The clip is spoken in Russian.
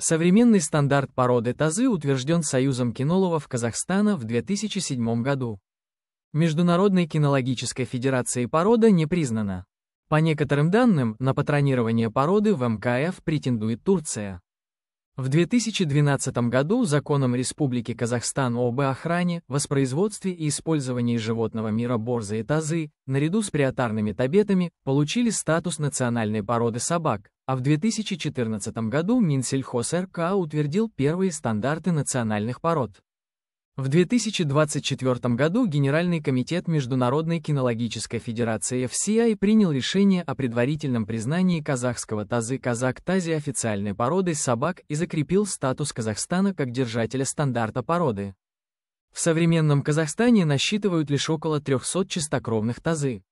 Современный стандарт породы тазы утвержден Союзом кинологов Казахстана в 2007 году. Международной кинологической федерацией порода не признана. По некоторым данным, на патронирование породы в МКФ претендует Турция. В 2012 году законом Республики Казахстан об охране, воспроизводстве и использовании животного мира борзы и тазы, наряду с приотарными табетами, получили статус национальной породы собак, а в 2014 году Минсельхоз РК утвердил первые стандарты национальных пород. В 2024 году Генеральный комитет Международной кинологической федерации FCI принял решение о предварительном признании казахского тазы казак-тази официальной породой собак и закрепил статус Казахстана как держателя стандарта породы. В современном Казахстане насчитывают лишь около 300 чистокровных тазы.